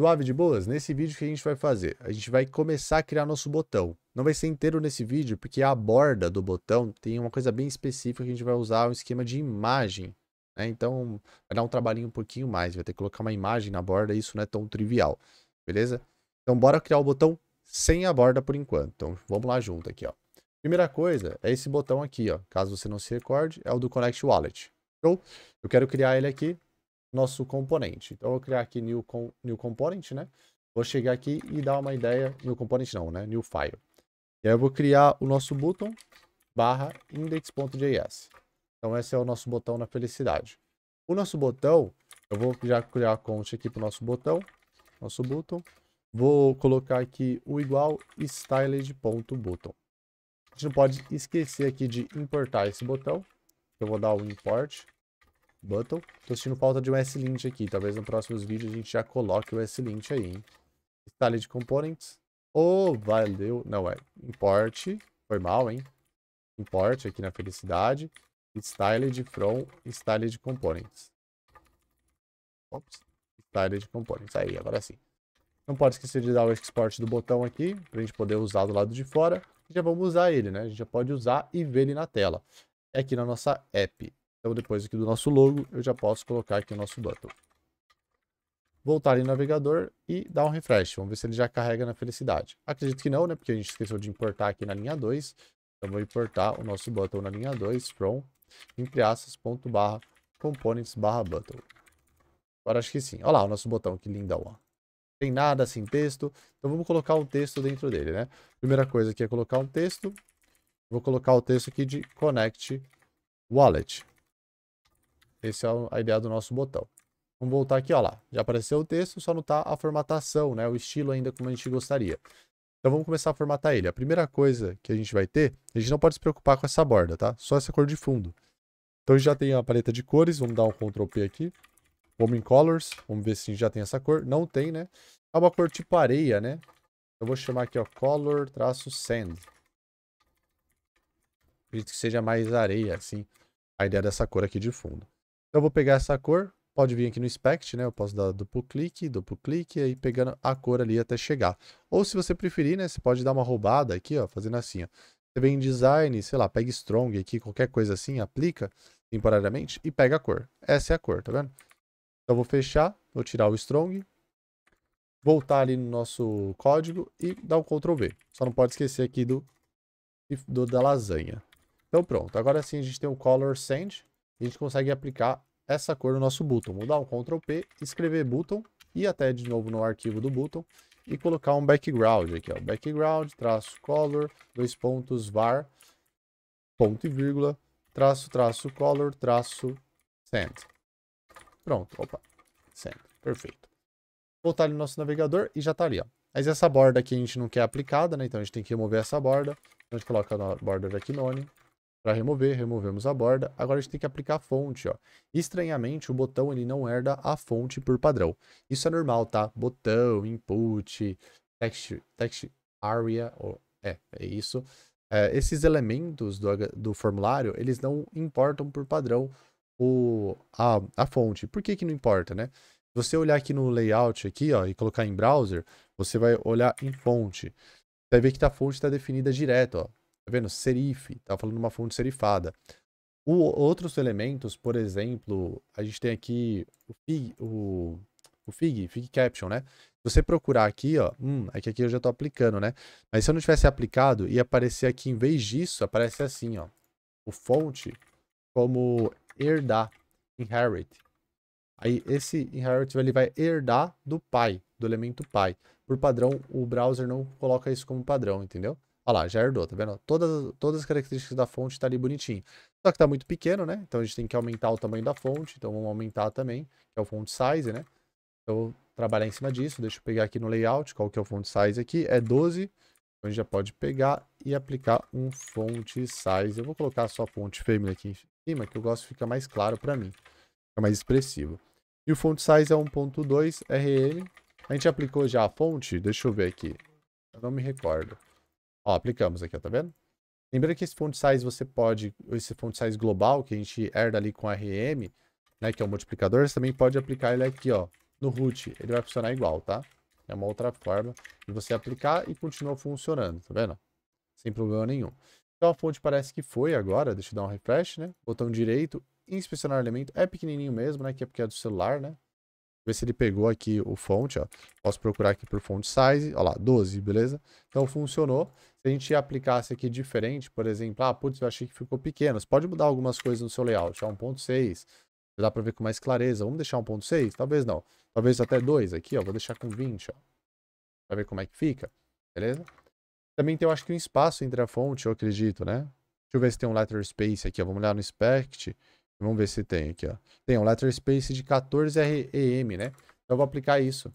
Suave de boas? Nesse vídeo que a gente vai fazer? A gente vai começar a criar nosso botão. Não vai ser inteiro nesse vídeo, porque a borda do botão tem uma coisa bem específica que a gente vai usar um esquema de imagem. Né? Então, vai dar um trabalhinho um pouquinho mais. Vai ter que colocar uma imagem na borda e isso não é tão trivial. Beleza? Então, bora criar o botão sem a borda por enquanto. Então, vamos lá junto aqui, ó. Primeira coisa é esse botão aqui, ó. Caso você não se recorde, é o do Connect Wallet. Show? Eu quero criar ele aqui nosso componente. Então eu vou criar aqui new, com, new component, né? Vou chegar aqui e dar uma ideia, new component não, né? New file. E aí eu vou criar o nosso button barra index.js. Então esse é o nosso botão na felicidade. O nosso botão, eu vou já criar a conte aqui para o nosso botão, nosso button. Vou colocar aqui o igual styled.button. A gente não pode esquecer aqui de importar esse botão. Eu vou dar o import Button. Tô sentindo falta de um S-Lint aqui. Talvez no próximos vídeos a gente já coloque o S-Lint aí, hein? Style de components. Oh, valeu. Não, é import. Foi mal, hein? Import aqui na felicidade. Style de from, style de components. Ops. Style de components. Aí, agora sim. Não pode esquecer de dar o export do botão aqui, para a gente poder usar do lado de fora. Já vamos usar ele, né? A gente já pode usar e ver ele na tela. É aqui na nossa app. Então depois aqui do nosso logo, eu já posso colocar aqui o nosso button. Voltar em navegador e dar um refresh. Vamos ver se ele já carrega na felicidade. Acredito que não, né? Porque a gente esqueceu de importar aqui na linha 2. Então vou importar o nosso button na linha 2, from, entre aspas, ponto barra, components barra button. Agora acho que sim. Olha lá o nosso botão, que lindão, ó. Tem nada, sem texto. Então vamos colocar um texto dentro dele, né? Primeira coisa aqui é colocar um texto. Vou colocar o texto aqui de Connect Wallet. Essa é a ideia do nosso botão. Vamos voltar aqui, ó lá. Já apareceu o texto, só não tá a formatação, né? O estilo ainda como a gente gostaria. Então vamos começar a formatar ele. A primeira coisa que a gente vai ter, a gente não pode se preocupar com essa borda, tá? Só essa cor de fundo. Então a gente já tem a paleta de cores, vamos dar um Ctrl P aqui. Home in Colors, vamos ver se já tem essa cor. Não tem, né? É uma cor tipo areia, né? Eu vou chamar aqui, ó, Color-Sand. Acredito que seja mais areia, assim, a ideia dessa cor aqui de fundo eu vou pegar essa cor, pode vir aqui no Inspect, né? Eu posso dar duplo clique, duplo clique, aí pegando a cor ali até chegar. Ou se você preferir, né? Você pode dar uma roubada aqui, ó, fazendo assim, ó. Você vem em Design, sei lá, pega Strong aqui, qualquer coisa assim, aplica temporariamente e pega a cor. Essa é a cor, tá vendo? Então eu vou fechar, vou tirar o Strong, voltar ali no nosso código e dar um Ctrl V. Só não pode esquecer aqui do, do da lasanha. Então pronto, agora sim a gente tem o Color Sand a gente consegue aplicar essa cor do nosso button. Vou dar um Ctrl P, escrever button, ir até de novo no arquivo do button e colocar um background aqui, ó. Background, traço color, dois pontos, var, ponto e vírgula, traço, traço, color, traço, send. Pronto, opa, send, perfeito. Voltar no nosso navegador e já tá ali, ó. Mas essa borda aqui a gente não quer aplicada, né? Então a gente tem que remover essa borda. Então a gente coloca a borda da Kinone, para remover, removemos a borda. Agora a gente tem que aplicar a fonte, ó. Estranhamente, o botão ele não herda a fonte por padrão. Isso é normal, tá? Botão, input, text, text area, ou, é, é isso. É, esses elementos do, do formulário, eles não importam por padrão o, a, a fonte. Por que que não importa, né? Se você olhar aqui no layout aqui, ó, e colocar em browser, você vai olhar em fonte. Você vai ver que a fonte está definida direto, ó. Tá vendo? Serif, tá falando uma fonte serifada. O, outros elementos, por exemplo, a gente tem aqui o Fig, o, o Fig, Fig Caption, né? Se você procurar aqui, ó, hum, é que aqui eu já tô aplicando, né? Mas se eu não tivesse aplicado, ia aparecer aqui, em vez disso, aparece assim, ó, o fonte como herdar, inherit. Aí esse inherit ele vai herdar do pai, do elemento pai. Por padrão, o browser não coloca isso como padrão, entendeu? Olha lá, já herdou, tá vendo? Todas, todas as características da fonte tá ali bonitinho. Só que tá muito pequeno, né? Então a gente tem que aumentar o tamanho da fonte. Então vamos aumentar também, que é o font size, né? Então trabalhar em cima disso. Deixa eu pegar aqui no layout, qual que é o font size aqui. É 12. Então a gente já pode pegar e aplicar um font size. Eu vou colocar só fonte family aqui em cima, que eu gosto fica mais claro para mim. Fica mais expressivo. E o font size é 1.2 RM. A gente aplicou já a fonte, deixa eu ver aqui. Eu não me recordo. Ó, aplicamos aqui, ó, tá vendo? lembra que esse font size você pode, esse font size global que a gente herda ali com RM, né, que é o um multiplicador, você também pode aplicar ele aqui, ó, no root. Ele vai funcionar igual, tá? É uma outra forma de você aplicar e continua funcionando, tá vendo? Sem problema nenhum. Então a fonte parece que foi agora, deixa eu dar um refresh, né? Botão direito, inspecionar elemento, é pequenininho mesmo, né, que é porque é do celular, né? ver se ele pegou aqui o fonte, ó. Posso procurar aqui por font size, ó lá, 12, beleza? Então funcionou. Se a gente aplicasse aqui diferente, por exemplo, ah, putz, eu achei que ficou pequeno. Você pode mudar algumas coisas no seu layout, ó, é 1.6, dá para ver com mais clareza. Vamos deixar 1.6? Talvez não. Talvez até 2 aqui, ó, vou deixar com 20, ó. Pra ver como é que fica, beleza? Também tem, eu acho que um espaço entre a fonte, eu acredito, né? Deixa eu ver se tem um letter space aqui, ó. Vamos olhar no inspect. Vamos ver se tem aqui, ó. Tem um letter space de 14 REM, né? Então eu vou aplicar isso.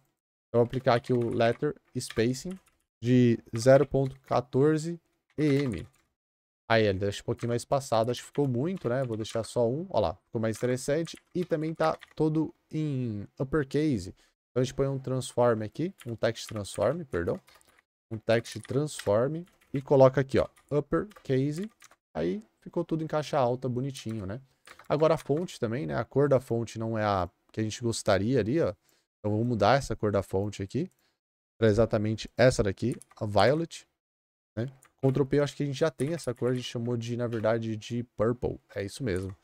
Eu vou aplicar aqui o letter spacing de 0.14 EM. Aí ele deixa um pouquinho mais passado, acho que ficou muito, né? Vou deixar só um, ó lá, ficou mais interessante. E também tá todo em uppercase. Então a gente põe um transform aqui, um text transform, perdão. Um text transform e coloca aqui, ó, uppercase. Aí ficou tudo em caixa alta, bonitinho, né? Agora a fonte também, né? A cor da fonte não é a que a gente gostaria ali, ó. Então vou mudar essa cor da fonte aqui para exatamente essa daqui, a Violet, né? Ctrl P, eu acho que a gente já tem essa cor, a gente chamou de, na verdade, de Purple. É isso mesmo.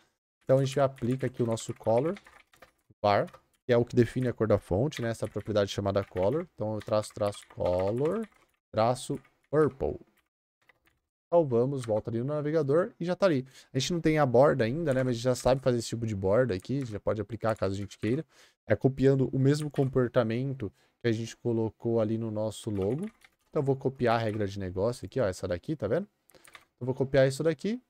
Então a gente aplica aqui o nosso Color bar que é o que define a cor da fonte, né? Essa propriedade chamada Color. Então eu traço, traço Color, traço Purple salvamos, volta ali no navegador e já tá ali. A gente não tem a borda ainda, né? Mas a gente já sabe fazer esse tipo de borda aqui, já pode aplicar caso a gente queira. É copiando o mesmo comportamento que a gente colocou ali no nosso logo. Então eu vou copiar a regra de negócio aqui, ó, essa daqui, tá vendo? Então, eu vou copiar isso daqui,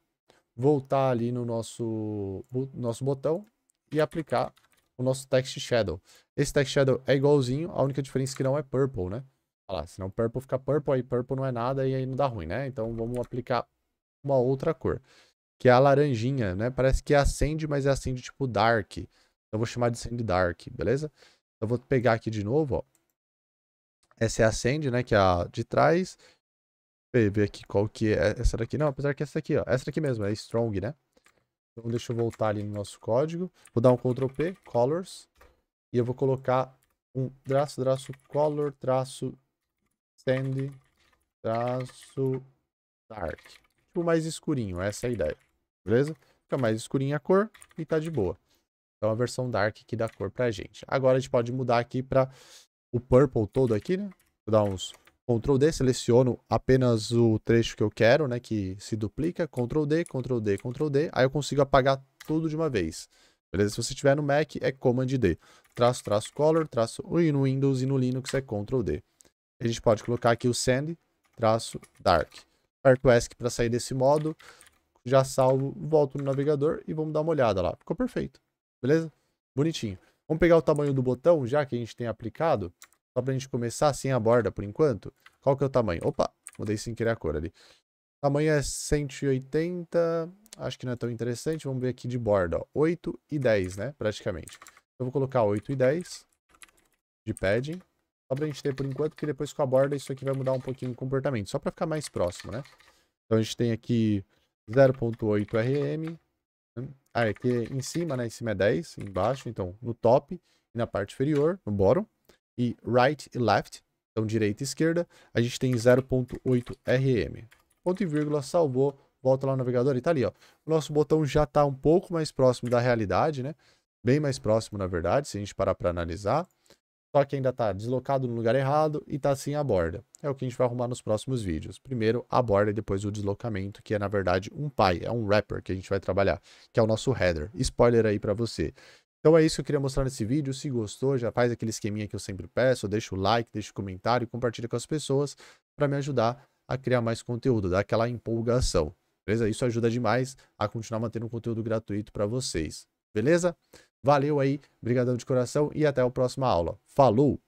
voltar ali no nosso, nosso botão e aplicar o nosso text shadow. Esse text shadow é igualzinho, a única diferença é que não é purple, né? Olha lá, senão purple fica purple, aí purple não é nada e aí não dá ruim, né? Então vamos aplicar uma outra cor, que é a laranjinha, né? Parece que é acende, mas é acende tipo dark. Então eu vou chamar de acende dark, beleza? Eu vou pegar aqui de novo, ó. Essa é acende, né? Que é a de trás. Ver aqui qual que é essa daqui. Não, apesar que essa aqui, ó. Essa daqui mesmo, é strong, né? Então deixa eu voltar ali no nosso código. Vou dar um Ctrl P, colors. E eu vou colocar um traço, traço, color, traço Sandy, traço Dark. Tipo mais escurinho, essa é a ideia. Beleza? Fica mais escurinha a cor e tá de boa. Então é a versão Dark que dá cor pra gente. Agora a gente pode mudar aqui pra o Purple todo aqui, né? Vou dar uns Ctrl D, seleciono apenas o trecho que eu quero, né, que se duplica, Ctrl D, Ctrl D, Ctrl D, aí eu consigo apagar tudo de uma vez. Beleza? Se você tiver no Mac, é Command D. Traço, traço, Color, traço, e no Windows e no Linux é Ctrl D. A gente pode colocar aqui o send traço dark. Aperto ESC para sair desse modo. Já salvo, volto no navegador e vamos dar uma olhada lá. Ficou perfeito. Beleza? Bonitinho. Vamos pegar o tamanho do botão, já que a gente tem aplicado. Só para a gente começar sem a borda por enquanto. Qual que é o tamanho? Opa, mudei sem querer a cor ali. O tamanho é 180, acho que não é tão interessante. Vamos ver aqui de borda, ó. 8 e 10, né? Praticamente. Eu vou colocar 8 e 10 de padding. Só pra gente ter por enquanto, que depois com a borda isso aqui vai mudar um pouquinho o comportamento. Só pra ficar mais próximo, né? Então a gente tem aqui 0.8 RM. Né? Ah, aqui é em cima, né? Em cima é 10, embaixo, então no top. E na parte inferior, no bottom. E right e left, então direita e esquerda. A gente tem 0.8 RM. Ponto e vírgula, salvou. Volta lá no navegador e tá ali, ó. O nosso botão já tá um pouco mais próximo da realidade, né? Bem mais próximo, na verdade, se a gente parar pra analisar só que ainda está deslocado no lugar errado e está sem a borda. É o que a gente vai arrumar nos próximos vídeos. Primeiro a borda e depois o deslocamento, que é na verdade um pai, é um wrapper que a gente vai trabalhar, que é o nosso header. Spoiler aí para você. Então é isso que eu queria mostrar nesse vídeo. Se gostou, já faz aquele esqueminha que eu sempre peço, deixa o like, deixa o comentário e compartilha com as pessoas para me ajudar a criar mais conteúdo, dar aquela empolgação. Beleza? Isso ajuda demais a continuar mantendo conteúdo gratuito para vocês. Beleza? Valeu aí, brigadão de coração e até a próxima aula. Falou!